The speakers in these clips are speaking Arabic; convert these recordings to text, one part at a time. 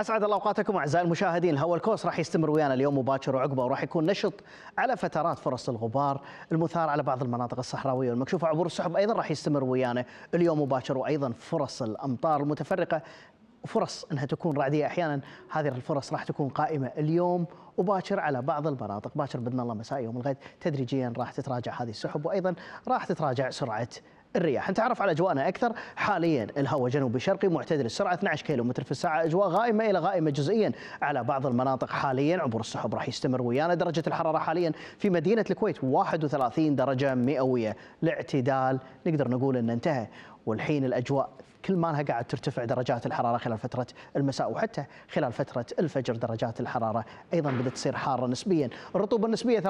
اسعد الله اوقاتكم اعزائي المشاهدين هو الكوس راح يستمر ويانا اليوم مباشر وعقبه وراح يكون نشط على فترات فرص الغبار المثار على بعض المناطق الصحراويه والمكشوفه عبور السحب ايضا راح يستمر ويانا اليوم مباشر وايضا فرص الامطار المتفرقه فرص انها تكون رعديه احيانا هذه الفرص راح تكون قائمه اليوم وباكر على بعض المناطق باكر باذن الله مساء يوم الغد تدريجيا راح تتراجع هذه السحب وايضا راح تتراجع سرعه الرياح نتعرف على أجواءنا أكثر حاليا الهواء جنوبي شرقي معتدل السرعة 12 كيلو متر في الساعة أجواء غائمة إلى غائمة جزئيا على بعض المناطق حاليا عبور السحب راح يستمر ويانا درجة الحرارة حاليا في مدينة الكويت 31 درجة مئوية الاعتدال نقدر نقول ان انتهى والحين الاجواء كل ما لها قاعد ترتفع درجات الحراره خلال فتره المساء وحتى خلال فتره الفجر درجات الحراره ايضا بدات تصير حاره نسبيا، الرطوبه النسبيه 30%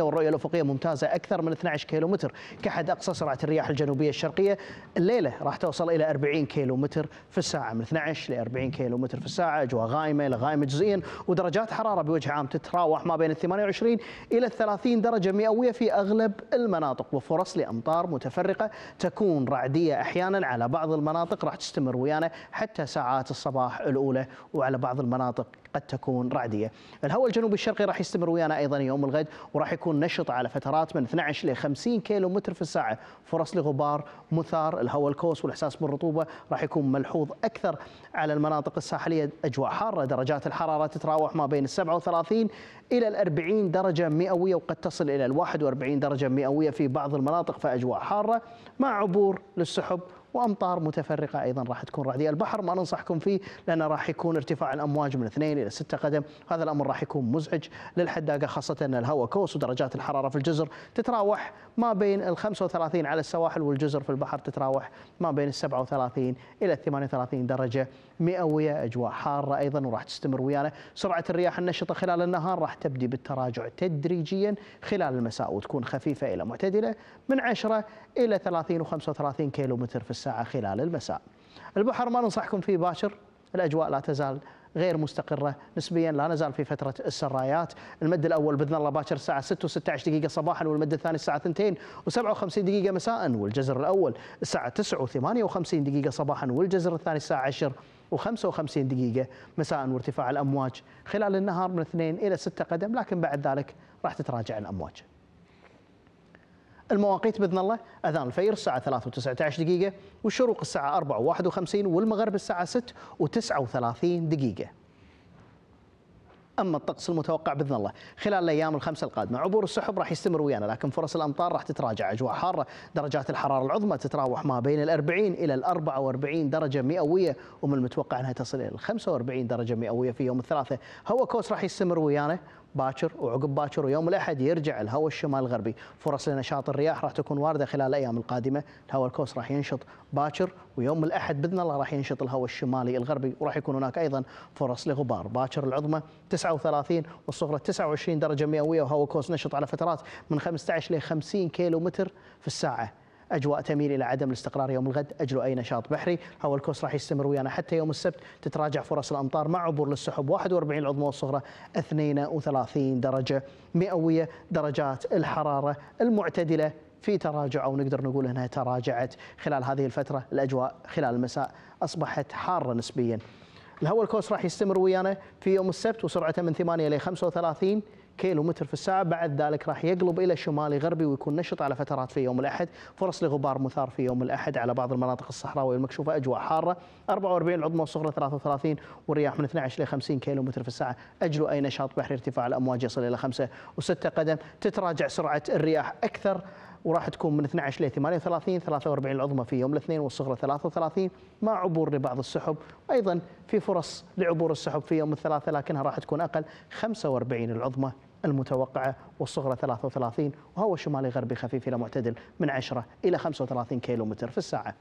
والرؤيه الافقيه ممتازه اكثر من 12 كيلو متر كحد اقصى سرعه الرياح الجنوبيه الشرقيه، الليله راح توصل الى 40 كيلو متر في الساعه من 12 ل 40 كيلو متر في الساعه، اجواء غايمه غائمه جزئيا ودرجات حراره بوجه عام تتراوح ما بين ال 28 الى 30 درجه مئويه في اغلب المناطق وفرص لامطار متفرقه تكون رعديه احيانا احيانا على بعض المناطق راح تستمر ويانا حتى ساعات الصباح الاولى وعلى بعض المناطق قد تكون رعديه. الهواء الجنوبي الشرقي راح يستمر ويانا ايضا يوم الغد وراح يكون نشط على فترات من 12 ل 50 كيلو متر في الساعه، فرص لغبار مثار، الهواء الكوس والاحساس بالرطوبه راح يكون ملحوظ اكثر على المناطق الساحليه، اجواء حاره، درجات الحراره تتراوح ما بين 37 الى ال 40 درجه مئويه وقد تصل الى ال 41 درجه مئويه في بعض المناطق فاجواء حاره مع عبور للسحب وامطار متفرقه ايضا راح تكون رعديه، البحر ما ننصحكم فيه لانه راح يكون ارتفاع الامواج من 2 الى 6 قدم، هذا الامر راح يكون مزعج للحداقه خاصه ان الهواء كوس ودرجات الحراره في الجزر تتراوح ما بين ال 35 على السواحل والجزر في البحر تتراوح ما بين ال 37 الى ال 38 درجه مئويه، اجواء حاره ايضا وراح تستمر ويانا، سرعه الرياح النشطه خلال النهار راح تبدي بالتراجع تدريجيا خلال المساء وتكون خفيفه الى معتدله من 10 الى 30 و 35 كيلو متر في الساعه. ساعة خلال المساء البحر ما ننصحكم فيه باشر الأجواء لا تزال غير مستقرة نسبيا لا نزال في فترة السرايات المد الأول بإذن الله باكر الساعة 6 و16 دقيقة صباحا والمد الثاني الساعة 2 و57 دقيقة مساء والجزر الأول الساعة 9 و58 دقيقة صباحا والجزر الثاني الساعة 10 و55 دقيقة مساء وارتفاع الأمواج خلال النهار من 2 إلى 6 قدم لكن بعد ذلك راح تتراجع الأمواج المواقيت باذن الله اذان الفير الساعه 3 و19 دقيقه والشروق الساعه 4 و51 والمغرب الساعه 6 و39 دقيقه. اما الطقس المتوقع باذن الله خلال الايام الخمسه القادمه عبور السحب راح يستمر ويانا لكن فرص الامطار راح تتراجع اجواء حاره درجات الحراره العظمى تتراوح ما بين ال 40 الى ال 44 درجه مئويه ومن المتوقع انها تصل الى ال 45 درجه مئويه في يوم الثلاثاء هو كوس راح يستمر ويانا باكر وعقب باكر ويوم الاحد يرجع الهواء الشمال الغربي فرص لنشاط الرياح راح تكون وارده خلال الايام القادمه الهواء الكوس راح ينشط باكر ويوم الاحد باذن الله راح ينشط الهواء الشمالي الغربي وراح يكون هناك ايضا فرص لغبار باكر العظمى 39 والصغرى 29 درجه مئويه وهواء كوس نشط على فترات من 15 ل 50 كيلو متر في الساعه أجواء تميل إلى عدم الاستقرار يوم الغد اجل أي نشاط بحري هو الكوست راح يستمر ويانا حتى يوم السبت تتراجع فرص الأمطار مع عبور للسحب 41 العظمى والصغرى 32 درجة مئوية درجات الحرارة المعتدلة في تراجع او نقدر نقول انها تراجعت خلال هذه الفتره الاجواء خلال المساء اصبحت حاره نسبيا. الهواء الكوس راح يستمر ويانا في يوم السبت وسرعته من 8 الى 35 كيلو متر في الساعة بعد ذلك راح يقلب إلى شمالي غربي ويكون نشط على فترات في يوم الأحد فرص لغبار مثار في يوم الأحد على بعض المناطق الصحراوية المكشوفة أجواء حارة 44 العظمى والصغرى 33 والرياح من 12 إلى 50 كيلو متر في الساعة أجلوا أي نشاط بحري ارتفاع الأمواج يصل إلى 5 و6 قدم تتراجع سرعة الرياح أكثر وراح تكون من 12 ل 38 43 العظمى في يوم الاثنين والصغرى 33 مع عبور لبعض السحب وايضا في فرص لعبور السحب في يوم الثلاثاء لكنها راح تكون اقل 45 العظمى المتوقعة والصغرى 33 وهو شمالي غربي خفيف إلى معتدل من 10 إلى 35 كيلومتر في الساعة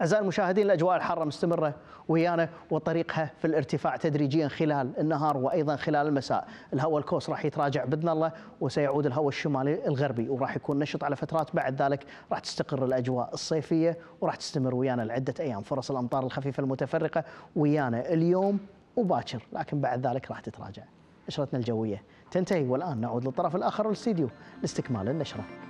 أعزائي المشاهدين الأجواء الحارة مستمرة ويانا وطريقها في الارتفاع تدريجيا خلال النهار وأيضا خلال المساء الهواء الكوس راح يتراجع بإذن الله وسيعود الهواء الشمالي الغربي وراح يكون نشط على فترات بعد ذلك راح تستقر الأجواء الصيفية وراح تستمر ويانا لعدة أيام فرص الأمطار الخفيفة المتفرقة ويانا اليوم وباكر لكن بعد ذلك راح تتراجع نشرتنا الجوية تنتهي والآن نعود للطرف الآخر الاستديو لاستكمال النشرة